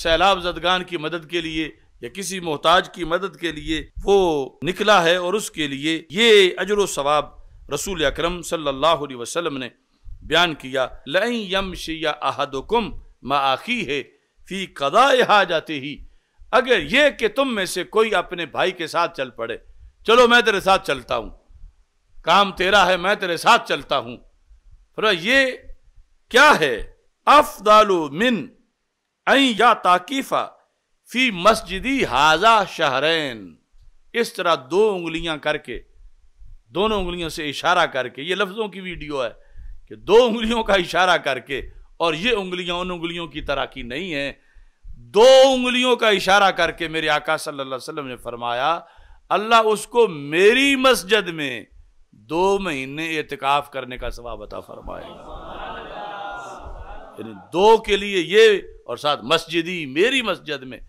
सैलाब जदगान की मदद के लिए या किसी मोहताज की मदद के लिए वो निकला है और उसके लिए ये अजर सवाब रसूल अक्रम सल्लल्लाहु ने बयान किया लई यम शिया कुम माखी है फी कदा यहा जाते ही अगर ये कि तुम में से कोई अपने भाई के साथ चल पड़े चलो मैं तेरे साथ चलता हूँ काम तेरा है मैं तेरे साथ चलता हूँ फिर ये क्या है अफदालु मिन या ताकीफ़ा फी मस्जिदी हाजा शहरैन इस तरह दो उंगलियां करके दोनों उंगलियों से इशारा करके ये लफ्ज़ों की वीडियो है कि दो उंगलियों का इशारा करके और ये उंगलियां उन उंगलियों की तरह की नहीं है दो उंगलियों का इशारा करके मेरे आका सल्लल्लाहु अलैहि वसल्लम ने फरमाया अल्लाह उसको मेरी मस्जिद में दो महीने एतकाफ करने का सवाब अता फरमाएगा दो के लिए ये और साथ मस्जिदी मेरी मस्जिद में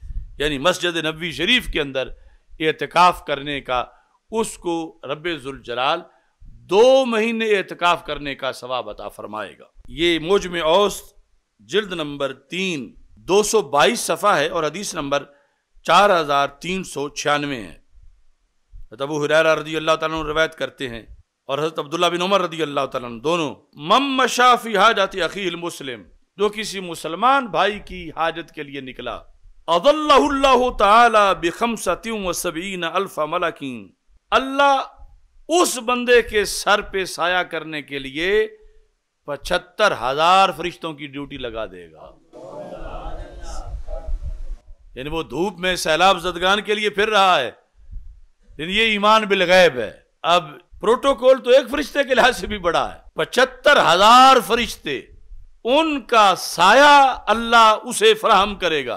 यानी मस्जिद नबी शरीफ के अंदर एहतिकाफ़ करने का उसको रब जुलजलाल दो महीने एहतिकाफ़ करने का सवाब अता फरमाएगा ये मौज में औस जिल्द नंबर तीन दो सौ बाईस सफ़ा है और हदीस नंबर चार हज़ार तीन सौ छियानवे है तो अबू हुरैरा रदी अल्लाह तु रवायत करते हैं और हज़रत अब्दुल्ला बिन उमर रजी अल्लाह तन दोनों मम मशाफ़ी हाजाती अखील मुस्लिम जो किसी मुसलमान भाई की हाजत के लिए निकला अदल्लाह ताला बेखम व सबीन अल्फा मलाकिन अल्लाह उस बंदे के सर पे साया करने के लिए पचहत्तर हजार फरिश्तों की ड्यूटी लगा देगा यानी वो धूप में सैलाब जदगान के लिए फिर रहा है यानी ये ईमान बिलगैब है अब प्रोटोकॉल तो एक फरिश्ते के लिहाज से भी बड़ा है पचहत्तर हजार फरिश्ते उनका साया अल्लाह उसे फ्राहम करेगा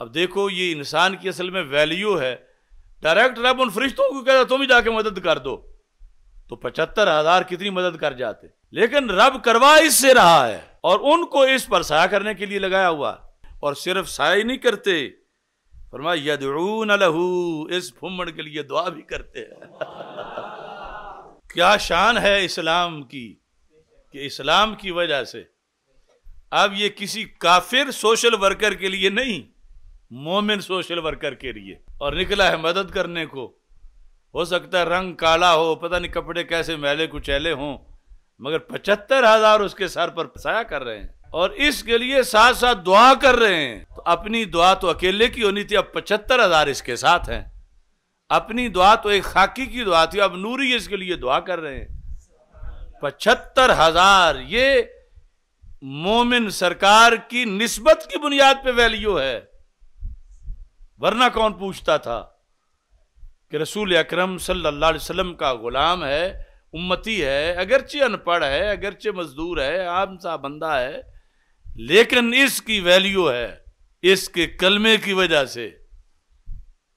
अब देखो ये इंसान की असल में वैल्यू है डायरेक्ट रब उन फरिश्तों को कहता तुम ही जाके मदद कर दो तो पचहत्तर हजार कितनी मदद कर जाते लेकिन रब करवा इससे रहा है और उनको इस पर साया करने के लिए लगाया हुआ और सिर्फ साया ही नहीं करते इस फुमड़ के लिए दुआ भी करते हैं क्या शान है इस्लाम की कि इस्लाम की वजह से अब ये किसी काफिर सोशल वर्कर के लिए नहीं मोमिन सोशल वर्कर के लिए और निकला है मदद करने को हो सकता है रंग काला हो पता नहीं कपड़े कैसे मैले कुचैले हों मगर पचहत्तर हजार उसके सर पर साया कर रहे हैं और इसके लिए साथ साथ दुआ कर रहे हैं तो अपनी दुआ तो अकेले की होनी थी अब पचहत्तर हजार इसके साथ हैं अपनी दुआ तो एक खाकी की दुआ थी अब नूरी इसके लिए दुआ कर रहे हैं पचहत्तर हजार ये मोमिन सरकार की निस्बत की बुनियाद पे वैल्यू है वरना कौन पूछता था कि रसूल अकरम सल्लल्लाहु अलैहि वसल्लम का गुलाम है उम्मती है अगरचे अनपढ़ है अगरचे मजदूर है आम सा बंदा है लेकिन इसकी वैल्यू है इसके कलमे की वजह से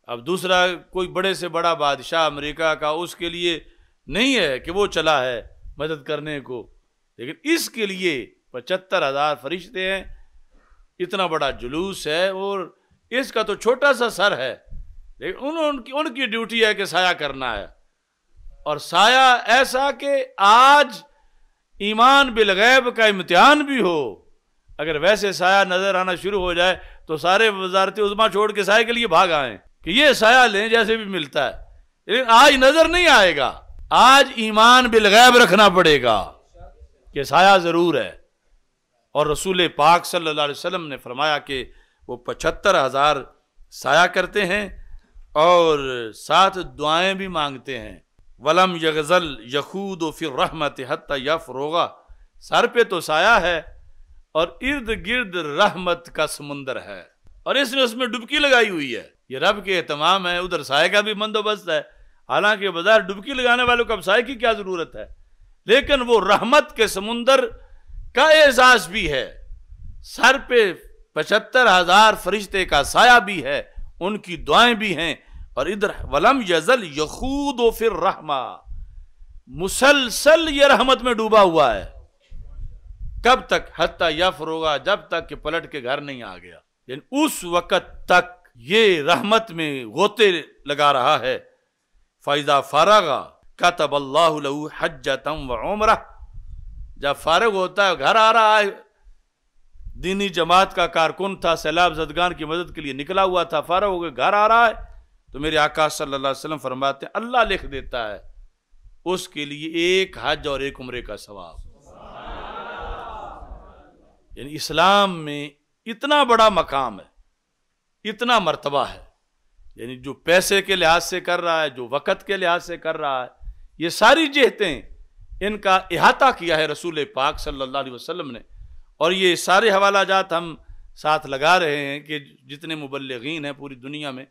अब दूसरा कोई बड़े से बड़ा बादशाह अमेरिका का उसके लिए नहीं है कि वो चला है मदद करने को लेकिन इसके लिए पचहत्तर हज़ार फरिश्ते हैं इतना बड़ा जुलूस है और इसका तो छोटा सा सर है लेकिन उन, उनकी उनकी ड्यूटी है कि साया करना है और साया ऐसा कि आज ईमान बिलगैब का इम्तहान भी हो अगर वैसे साया नज़र आना शुरू हो जाए तो सारे वजारती उजमा छोड़ के साय के लिए भाग आए कि ये साया लें जैसे भी मिलता है लेकिन आज नज़र नहीं आएगा आज ईमान बिलगैब रखना पड़ेगा कि साया ज़रूर है और रसूल पाक सल्ला वसम ने फरमाया कि वो पचहत्तर हज़ार साया करते हैं और साथ दुआएं भी मांगते हैं वलम यगज़ल यखूद फिर रहमत हत या फरोगा सर पे तो साया है और इर्द गिर्द रहमत का समुंदर है और इसने उसमें डुबकी लगाई हुई है ये रब के तमाम है उधर साय का भी बंदोबस्त है हालांकि बाजार डुबकी लगाने वालों को अब साय की क्या ज़रूरत है लेकिन वो रहमत के समुंदर का एजाज भी है सर पे पचहत्तर हजार फरिश्ते का साया भी है उनकी दुआएं भी हैं और इधर वलम यजल यखूद फिर रहमा मुसलसल ये रहमत में डूबा हुआ है कब तक हत्या यफ रोगा जब तक कि पलट के घर नहीं आ गया लेकिन उस वक्त तक ये रहमत में गोते लगा रहा है फायदा फारागा कतब अल्लाह हजतम व उमरा जब फारग होता है घर आ रहा है दीनी जमात का कारकुन था सैलाब जदगान की मदद के लिए निकला हुआ था फारग हो गया घर आ रहा है तो मेरे आकाश सल्लल्लाहु अलैहि वसल्लम फरमाते हैं अल्लाह लिख देता है उसके लिए एक हज और एक उम्र का सवाब यानी इस्लाम में इतना बड़ा मकाम है इतना मरतबा है यानी जो पैसे के लिहाज से कर रहा है जो वक़्त के लिहाज से कर रहा है ये सारी जेहतें इनका अहाता किया है रसूल पाक सल्ला वसम ने और ये सारे हवाला जात हम साथ लगा रहे हैं कि जितने मुबलगिन हैं पूरी दुनिया में